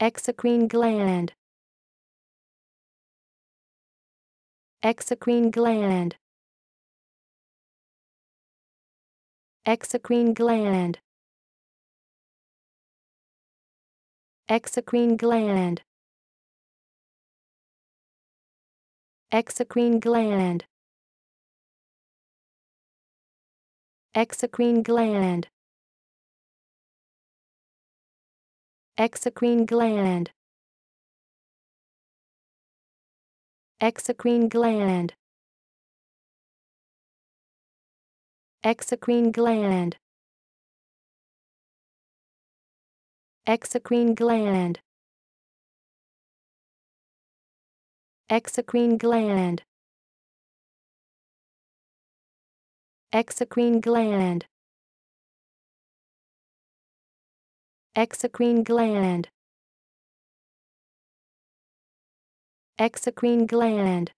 Exocrine gland. Exocrine gland. Exocrine gland. Exocrine gland. Exocrine gland. Exocrine gland. Exocrine gland. Exocrine gland. Exocrine gland. Exocrine gland. Exocrine gland. Exocrine gland. Exocrine gland. Exocrine gland.